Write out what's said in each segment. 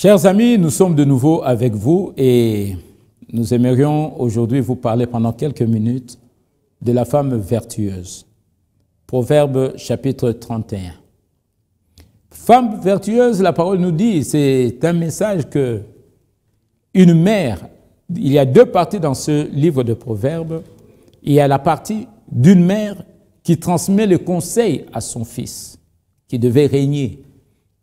Chers amis, nous sommes de nouveau avec vous et nous aimerions aujourd'hui vous parler pendant quelques minutes de la femme vertueuse. Proverbe chapitre 31. Femme vertueuse, la parole nous dit, c'est un message que une mère, il y a deux parties dans ce livre de Proverbes. Il y a la partie d'une mère qui transmet le conseil à son fils, qui devait régner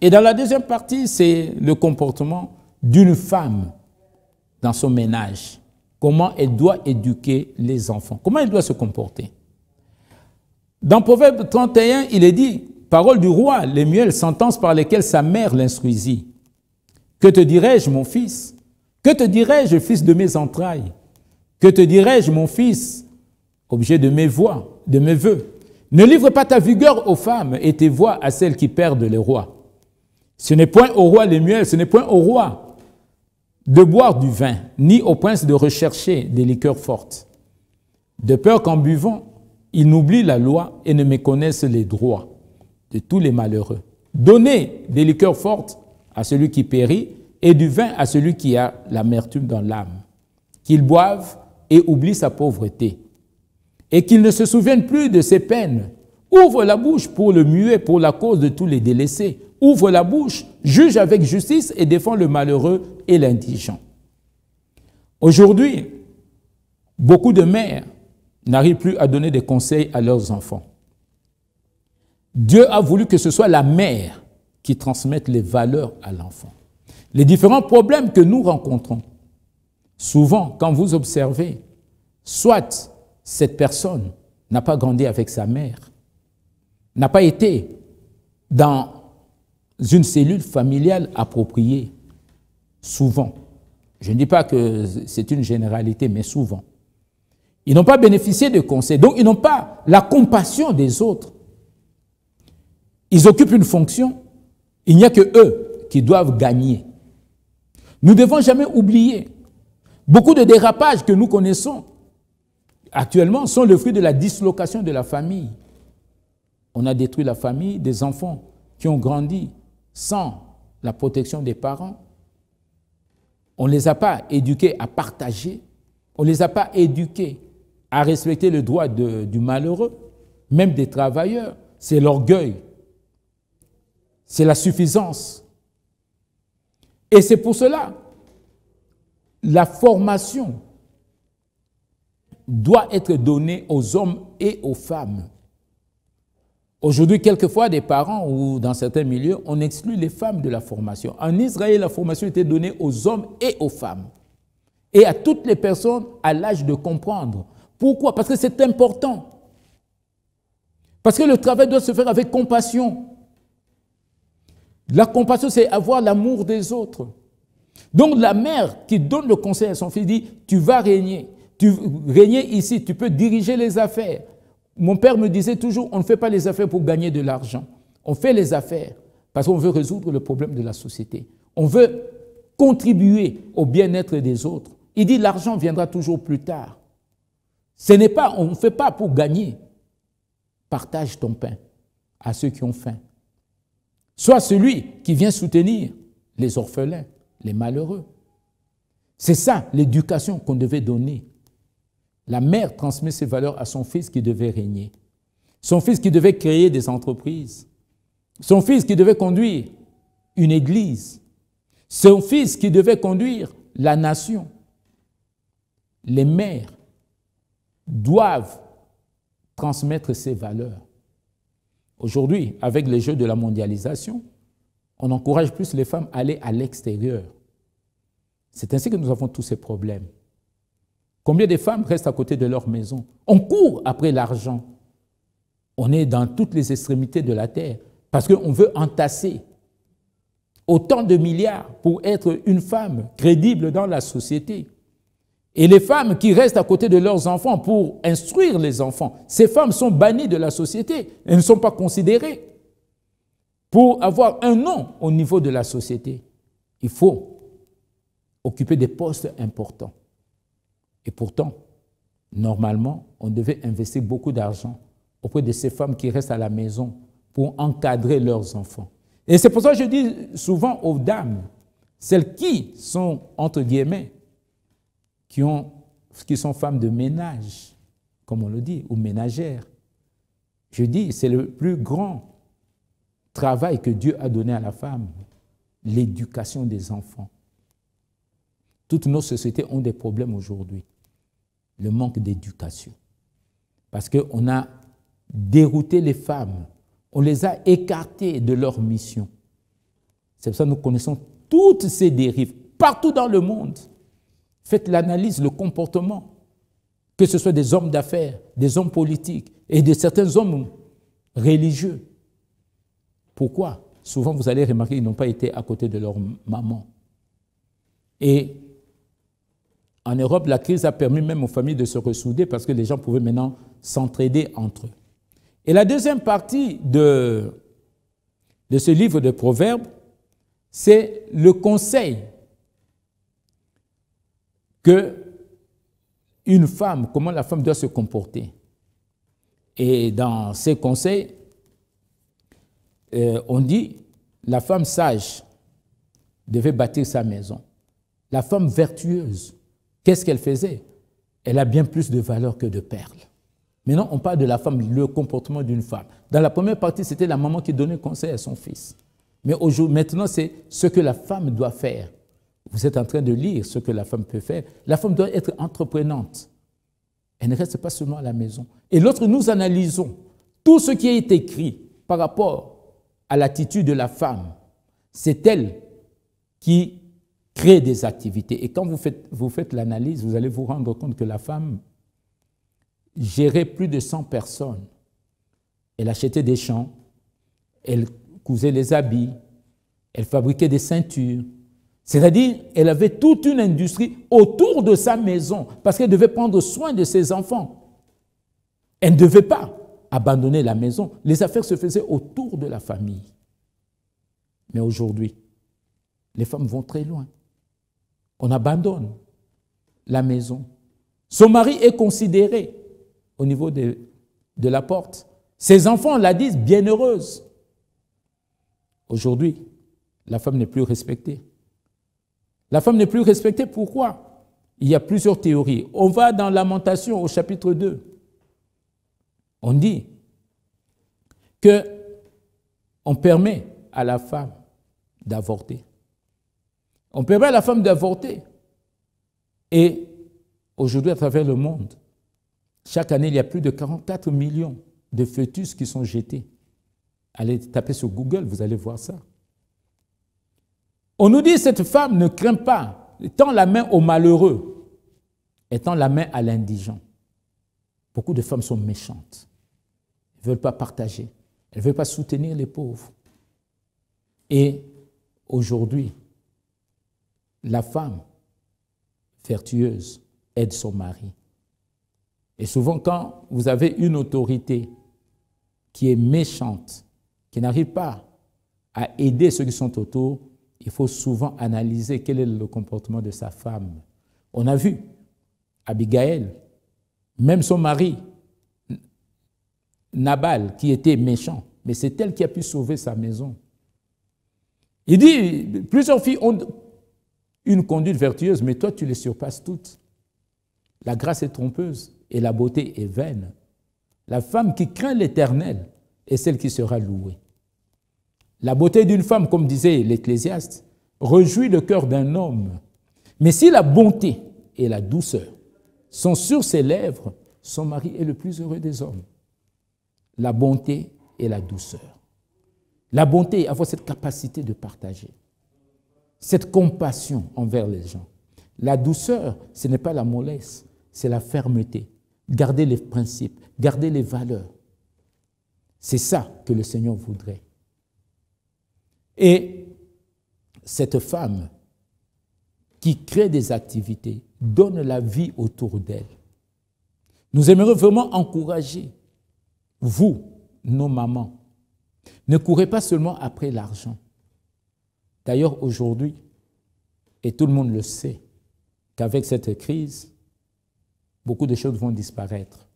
et dans la deuxième partie, c'est le comportement d'une femme dans son ménage. Comment elle doit éduquer les enfants. Comment elle doit se comporter. Dans Proverbe 31, il est dit, parole du roi, les muelles, sentence par lesquelles sa mère l'instruisit. Que te dirais-je, mon fils Que te dirais-je, fils de mes entrailles Que te dirais-je, mon fils, objet de mes voix, de mes voeux Ne livre pas ta vigueur aux femmes et tes voix à celles qui perdent le roi. Ce n'est point au roi Lémuel, ce n'est point au roi de boire du vin, ni au prince de rechercher des liqueurs fortes, de peur qu'en buvant, il n'oublie la loi et ne méconnaisse les droits de tous les malheureux. Donnez des liqueurs fortes à celui qui périt et du vin à celui qui a l'amertume dans l'âme, qu'il boive et oublie sa pauvreté, et qu'il ne se souvienne plus de ses peines. Ouvre la bouche pour le muet, pour la cause de tous les délaissés, ouvre la bouche, juge avec justice et défend le malheureux et l'indigent. Aujourd'hui, beaucoup de mères n'arrivent plus à donner des conseils à leurs enfants. Dieu a voulu que ce soit la mère qui transmette les valeurs à l'enfant. Les différents problèmes que nous rencontrons, souvent quand vous observez, soit cette personne n'a pas grandi avec sa mère, n'a pas été dans une cellule familiale appropriée, souvent. Je ne dis pas que c'est une généralité, mais souvent. Ils n'ont pas bénéficié de conseils, donc ils n'ont pas la compassion des autres. Ils occupent une fonction, il n'y a que eux qui doivent gagner. Nous ne devons jamais oublier. Beaucoup de dérapages que nous connaissons actuellement sont le fruit de la dislocation de la famille. On a détruit la famille, des enfants qui ont grandi sans la protection des parents, on ne les a pas éduqués à partager, on ne les a pas éduqués à respecter le droit du malheureux, même des travailleurs. C'est l'orgueil, c'est la suffisance. Et c'est pour cela, la formation doit être donnée aux hommes et aux femmes Aujourd'hui, quelquefois, des parents ou dans certains milieux, on exclut les femmes de la formation. En Israël, la formation était donnée aux hommes et aux femmes. Et à toutes les personnes à l'âge de comprendre. Pourquoi Parce que c'est important. Parce que le travail doit se faire avec compassion. La compassion, c'est avoir l'amour des autres. Donc la mère qui donne le conseil à son fils dit, tu vas régner. Tu régner ici, tu peux diriger les affaires, mon père me disait toujours, on ne fait pas les affaires pour gagner de l'argent. On fait les affaires parce qu'on veut résoudre le problème de la société. On veut contribuer au bien-être des autres. Il dit, l'argent viendra toujours plus tard. Ce n'est pas, on ne fait pas pour gagner. Partage ton pain à ceux qui ont faim. Sois celui qui vient soutenir les orphelins, les malheureux. C'est ça l'éducation qu'on devait donner la mère transmet ses valeurs à son fils qui devait régner, son fils qui devait créer des entreprises, son fils qui devait conduire une église, son fils qui devait conduire la nation. Les mères doivent transmettre ces valeurs. Aujourd'hui, avec les jeux de la mondialisation, on encourage plus les femmes à aller à l'extérieur. C'est ainsi que nous avons tous ces problèmes. Combien de femmes restent à côté de leur maison On court après l'argent. On est dans toutes les extrémités de la terre parce qu'on veut entasser autant de milliards pour être une femme crédible dans la société. Et les femmes qui restent à côté de leurs enfants pour instruire les enfants, ces femmes sont bannies de la société, elles ne sont pas considérées. Pour avoir un nom au niveau de la société, il faut occuper des postes importants. Et pourtant, normalement, on devait investir beaucoup d'argent auprès de ces femmes qui restent à la maison pour encadrer leurs enfants. Et c'est pour ça que je dis souvent aux dames, celles qui sont, entre guillemets, qui, sont femmes de ménage, comme on le dit, ou ménagères, je dis, c'est le plus grand travail que Dieu a donné à la femme, l'éducation des enfants. Toutes nos sociétés ont des problèmes aujourd'hui le manque d'éducation. Parce qu'on a dérouté les femmes, on les a écartées de leur mission. C'est pour ça que nous connaissons toutes ces dérives partout dans le monde. Faites l'analyse, le comportement, que ce soit des hommes d'affaires, des hommes politiques et de certains hommes religieux. Pourquoi Souvent, vous allez remarquer qu'ils n'ont pas été à côté de leur maman. Et en Europe, la crise a permis même aux familles de se ressouder parce que les gens pouvaient maintenant s'entraider entre eux. Et la deuxième partie de, de ce livre de Proverbes, c'est le conseil que une femme, comment la femme doit se comporter. Et dans ces conseils, euh, on dit, la femme sage devait bâtir sa maison. La femme vertueuse qu'est-ce qu'elle faisait Elle a bien plus de valeur que de perles. Maintenant, on parle de la femme, le comportement d'une femme. Dans la première partie, c'était la maman qui donnait conseil à son fils. Mais aujourd'hui, maintenant, c'est ce que la femme doit faire. Vous êtes en train de lire ce que la femme peut faire. La femme doit être entreprenante. Elle ne reste pas seulement à la maison. Et l'autre, nous analysons tout ce qui est écrit par rapport à l'attitude de la femme. C'est elle qui créer des activités. Et quand vous faites, vous faites l'analyse, vous allez vous rendre compte que la femme gérait plus de 100 personnes. Elle achetait des champs, elle cousait les habits, elle fabriquait des ceintures. C'est-à-dire, elle avait toute une industrie autour de sa maison parce qu'elle devait prendre soin de ses enfants. Elle ne devait pas abandonner la maison. Les affaires se faisaient autour de la famille. Mais aujourd'hui, les femmes vont très loin on abandonne la maison. Son mari est considéré au niveau de, la porte. Ses enfants la disent bienheureuse. Aujourd'hui, la femme n'est plus respectée. La femme n'est plus respectée, pourquoi Il y a plusieurs théories. On va dans Lamentation au chapitre 2. On dit que on permet à la femme d'avorter. On permet à la femme d'avorter. Et aujourd'hui, à travers le monde, chaque année, il y a plus de 44 millions de fœtus qui sont jetés. Allez taper sur Google, vous allez voir ça. On nous dit, cette femme ne craint pas, tend la main aux malheureux elle tend la main à l'indigent. Beaucoup de femmes sont méchantes. Elles ne veulent pas partager. Elles ne veulent pas soutenir les pauvres. Et aujourd'hui, la femme vertueuse aide son mari. Et souvent, quand vous avez une autorité qui est méchante, qui n'arrive pas à aider ceux qui sont autour, il faut souvent analyser quel est le comportement de sa femme. On a vu Abigail, même son mari, Nabal, qui était méchant, mais c'est elle qui a pu sauver sa maison. Il dit, plusieurs filles ont une conduite vertueuse, mais toi, tu les surpasses toutes. La grâce est trompeuse et la beauté est vaine. La femme qui craint l'Éternel est celle qui sera louée. La beauté d'une femme, comme disait l'Ecclésiaste, rejouit le cœur d'un homme. Mais si la bonté et la douceur sont sur ses lèvres, son mari est le plus heureux des hommes. La bonté et la douceur. La bonté, avoir cette capacité de partager cette compassion envers les gens. La douceur, ce n'est pas la mollesse, c'est la fermeté. Garder les principes, garder les valeurs. C'est ça que le Seigneur voudrait. Et cette femme qui crée des activités donne la vie autour d'elle. Nous aimerions vraiment encourager vous, nos mamans. Ne courez pas seulement après l'argent, D'ailleurs, aujourd'hui, et tout le monde le sait, qu'avec cette crise, beaucoup de choses vont disparaître.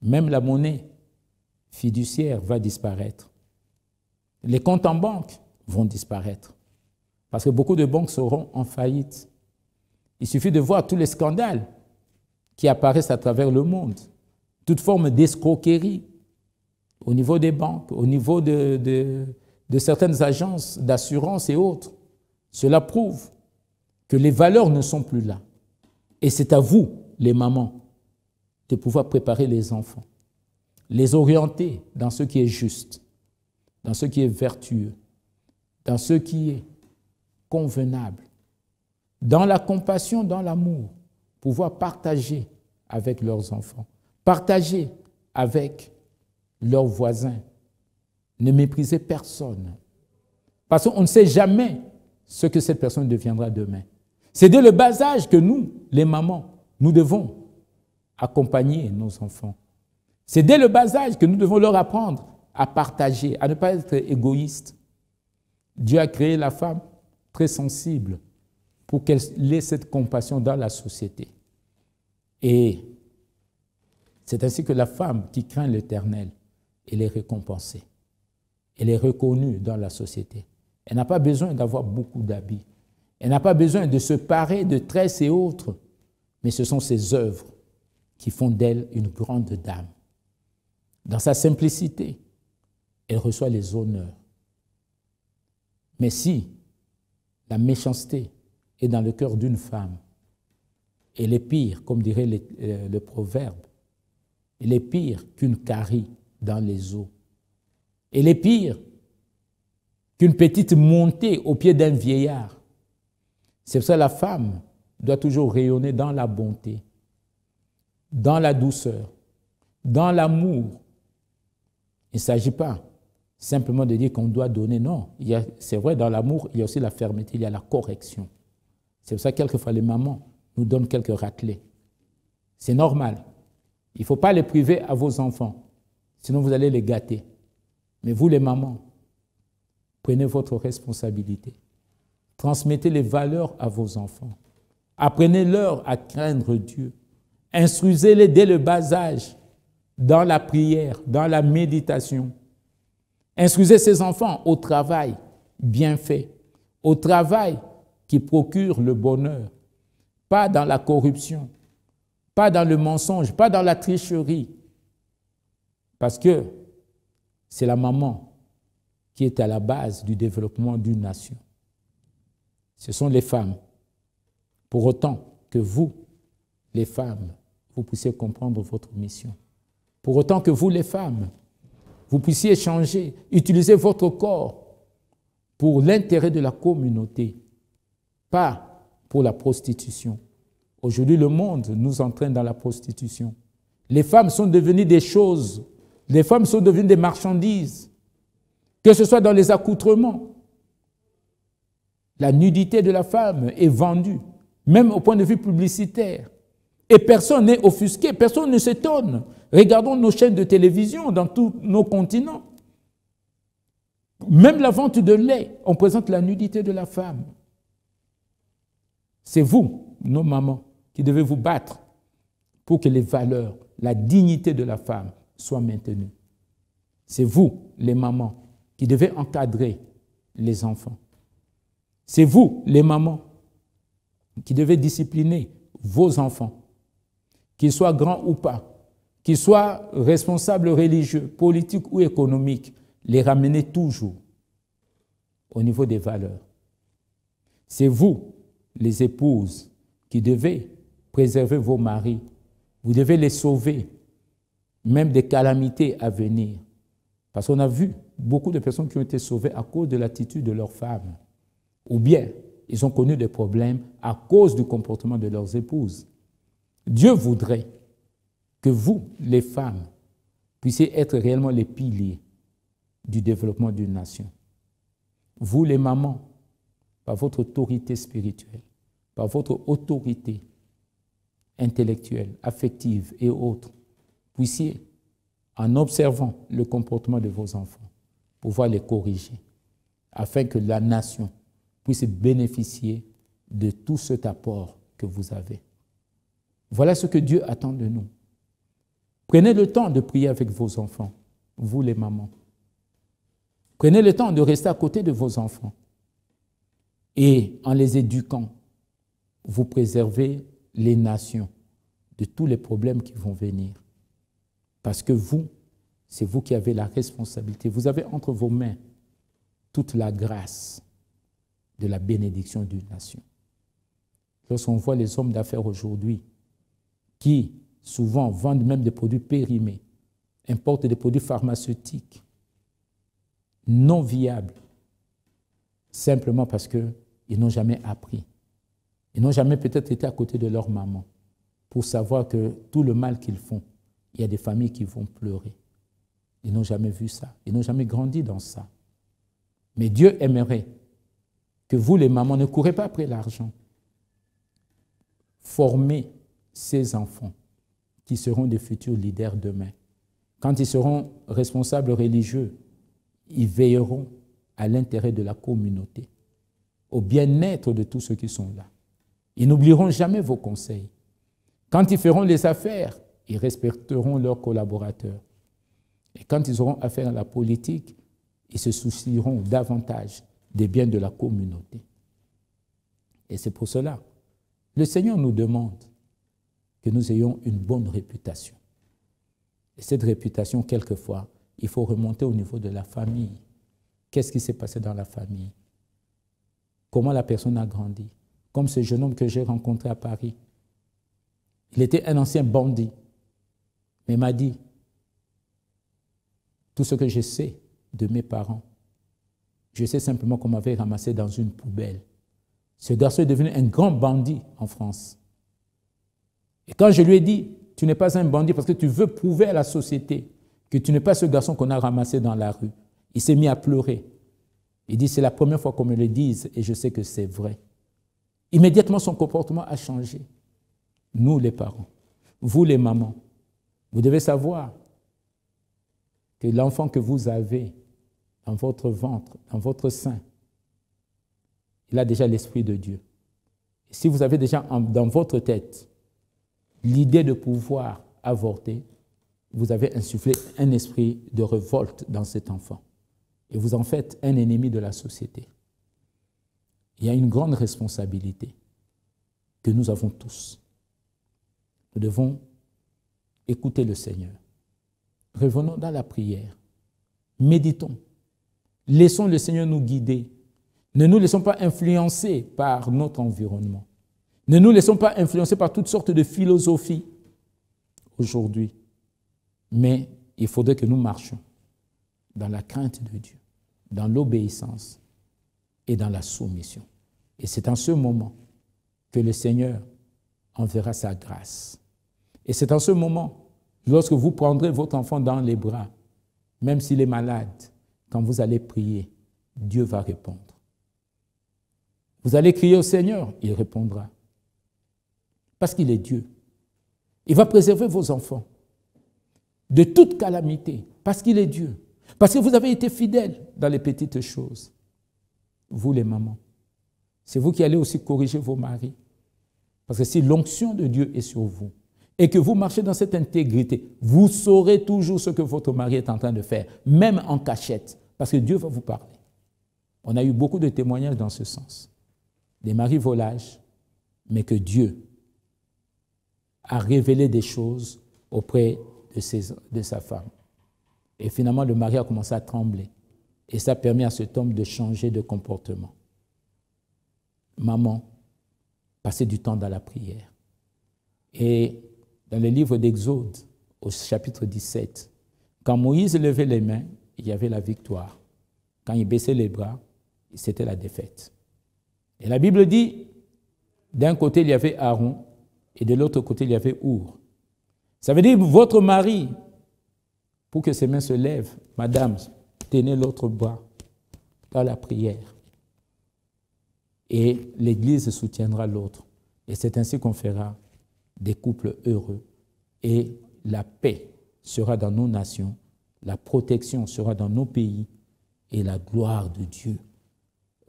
Même la monnaie fiduciaire va disparaître. Les comptes en banque vont disparaître. Parce que beaucoup de banques seront en faillite. Il suffit de voir tous les scandales qui apparaissent à travers le monde. Toute forme d'escroquerie au niveau des banques, au niveau de, de de certaines agences d'assurance et autres. Cela prouve que les valeurs ne sont plus là. Et c'est à vous, les mamans, de pouvoir préparer les enfants, les orienter dans ce qui est juste, dans ce qui est vertueux, dans ce qui est convenable, dans la compassion, dans l'amour, pouvoir partager avec leurs enfants, partager avec leurs voisins, ne méprisez personne. Parce qu'on ne sait jamais ce que cette personne deviendra demain. C'est dès le bas âge que nous, les mamans, nous devons accompagner nos enfants. C'est dès le bas âge que nous devons leur apprendre à partager, à ne pas être égoïste. Dieu a créé la femme très sensible pour qu'elle ait cette compassion dans la société. Et c'est ainsi que la femme qui craint l'Éternel, elle est récompensée. Elle est reconnue dans la société. Elle n'a pas besoin d'avoir beaucoup d'habits. Elle n'a pas besoin de se parer de tresses et autres. Mais ce sont ses œuvres qui font d'elle une grande dame. Dans sa simplicité, elle reçoit les honneurs. Mais si la méchanceté est dans le cœur d'une femme, elle est pire, comme dirait le, euh, proverbe, elle est pire qu'une carie dans les eaux. Et les pires qu'une petite montée au pied d'un vieillard. C'est pour ça que la femme doit toujours rayonner dans la bonté, dans la douceur, dans l'amour. Il ne s'agit pas simplement de dire qu'on doit donner. Non, c'est vrai, dans l'amour, il y a aussi la fermeté, il y a la correction. C'est pour ça que quelquefois les mamans nous donnent quelques raclés. C'est normal. Il ne faut pas les priver à vos enfants, sinon vous allez les gâter. Mais vous, les mamans, prenez votre responsabilité. Transmettez les valeurs à vos enfants. Apprenez-leur à craindre Dieu. Instruisez-les dès le bas âge, dans la prière, dans la méditation. Instruisez ces enfants au travail bien fait, au travail qui procure le bonheur, pas dans la corruption, pas dans le mensonge, pas dans la tricherie. Parce que c'est la maman qui est à la base du développement d'une nation. Ce sont les femmes. Pour autant que vous, les femmes, vous puissiez comprendre votre mission. Pour autant que vous, les femmes, vous puissiez changer, utiliser votre corps pour l'intérêt de la communauté, pas pour la prostitution. Aujourd'hui, le monde nous entraîne dans la prostitution. Les femmes sont devenues des choses les femmes sont devenues des marchandises, que ce soit dans les accoutrements. La nudité de la femme est vendue, même au point de vue publicitaire. Et personne n'est offusqué, personne ne s'étonne. Regardons nos chaînes de télévision dans tous nos continents. Même la vente de lait, on présente la nudité de la femme. C'est vous, nos mamans, qui devez vous battre pour que les valeurs, la dignité de la femme, soit maintenu. C'est vous, les mamans, qui devez encadrer les enfants. C'est vous, les mamans, qui devez discipliner vos enfants, qu'ils soient grands ou pas, qu'ils soient responsables religieux, politiques ou économiques, les ramener toujours au niveau des valeurs. C'est vous, les épouses, qui devez préserver vos maris. Vous devez les sauver même des calamités à venir. Parce qu'on a vu beaucoup de personnes qui ont été sauvées à cause de l'attitude de leurs femmes. Ou bien, ils ont connu des problèmes à cause du comportement de leurs épouses. Dieu voudrait que vous, les femmes, puissiez être réellement les piliers du développement d'une nation. Vous, les mamans, par votre autorité spirituelle, par votre autorité intellectuelle, affective et autres, puissiez, en observant le comportement de vos enfants, pouvoir les corriger, afin que la nation puisse bénéficier de tout cet apport que vous avez. Voilà ce que Dieu attend de nous. Prenez le temps de prier avec vos enfants, vous les mamans. Prenez le temps de rester à côté de vos enfants. Et en les éduquant, vous préservez les nations de tous les problèmes qui vont venir. Parce que vous, c'est vous qui avez la responsabilité. Vous avez entre vos mains toute la grâce de la bénédiction d'une nation. Lorsqu'on voit les hommes d'affaires aujourd'hui qui souvent vendent même des produits périmés, importent des produits pharmaceutiques non viables, simplement parce qu'ils n'ont jamais appris. Ils n'ont jamais peut-être été à côté de leur maman pour savoir que tout le mal qu'ils font il y a des familles qui vont pleurer. Ils n'ont jamais vu ça. Ils n'ont jamais grandi dans ça. Mais Dieu aimerait que vous, les mamans, ne courez pas après l'argent. Formez ces enfants qui seront des futurs leaders demain. Quand ils seront responsables religieux, ils veilleront à l'intérêt de la communauté, au bien-être de tous ceux qui sont là. Ils n'oublieront jamais vos conseils. Quand ils feront les affaires, ils respecteront leurs collaborateurs. Et quand ils auront affaire à la politique, ils se soucieront davantage des biens de la communauté. Et c'est pour cela, le Seigneur nous demande que nous ayons une bonne réputation. Et cette réputation, quelquefois, il faut remonter au niveau de la famille. Qu'est-ce qui s'est passé dans la famille Comment la personne a grandi Comme ce jeune homme que j'ai rencontré à Paris. Il était un ancien bandit mais m'a dit tout ce que je sais de mes parents. Je sais simplement qu'on m'avait ramassé dans une poubelle. Ce garçon est devenu un grand bandit en France. Et quand je lui ai dit, tu n'es pas un bandit parce que tu veux prouver à la société que tu n'es pas ce garçon qu'on a ramassé dans la rue, il s'est mis à pleurer. Il dit, c'est la première fois qu'on me le dise et je sais que c'est vrai. Immédiatement, son comportement a changé. Nous, les parents, vous, les mamans, vous devez savoir que l'enfant que vous avez dans votre ventre, dans votre sein, il a déjà l'Esprit de Dieu. Et si vous avez déjà dans votre tête l'idée de pouvoir avorter, vous avez insufflé un esprit de révolte dans cet enfant. Et vous en faites un ennemi de la société. Il y a une grande responsabilité que nous avons tous. Nous devons Écoutez le Seigneur. Revenons dans la prière. Méditons. Laissons le Seigneur nous guider. Ne nous laissons pas influencer par notre environnement. Ne nous laissons pas influencer par toutes sortes de philosophies aujourd'hui. Mais il faudrait que nous marchions dans la crainte de Dieu, dans l'obéissance et dans la soumission. Et c'est en ce moment que le Seigneur enverra sa grâce et c'est en ce moment, lorsque vous prendrez votre enfant dans les bras, même s'il est malade, quand vous allez prier, Dieu va répondre. Vous allez crier au Seigneur, il répondra. Parce qu'il est Dieu. Il va préserver vos enfants de toute calamité, parce qu'il est Dieu. Parce que vous avez été fidèles dans les petites choses. Vous les mamans. C'est vous qui allez aussi corriger vos maris. Parce que si l'onction de Dieu est sur vous, et que vous marchez dans cette intégrité, vous saurez toujours ce que votre mari est en train de faire, même en cachette, parce que Dieu va vous parler. On a eu beaucoup de témoignages dans ce sens. Des maris volages, mais que Dieu a révélé des choses auprès de, sa femme. Et finalement, le mari a commencé à trembler. Et ça a permis à cet homme de changer de comportement. Maman, passez du temps dans la prière. Et dans le livre d'Exode, au chapitre 17. Quand Moïse levait les mains, il y avait la victoire. Quand il baissait les bras, c'était la défaite. Et la Bible dit, d'un côté, il y avait Aaron, et de l'autre côté, il y avait Our. Ça veut dire, votre mari, pour que ses mains se lèvent, Madame, tenez l'autre bras dans la prière. Et l'Église soutiendra l'autre. Et c'est ainsi qu'on fera des couples heureux et la paix sera dans nos nations, la protection sera dans nos pays et la gloire de Dieu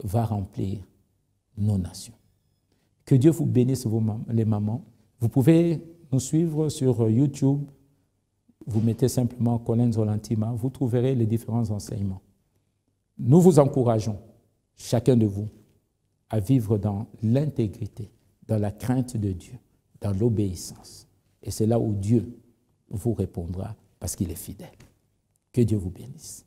va remplir nos nations. Que Dieu vous bénisse, vos les mamans. Vous pouvez nous suivre sur YouTube. Vous mettez simplement Colin Zolantima, vous trouverez les différents enseignements. Nous vous encourageons, chacun de vous, à vivre dans l'intégrité, dans la crainte de Dieu dans l'obéissance. Et c'est là où Dieu vous répondra parce qu'il est fidèle. Que Dieu vous bénisse.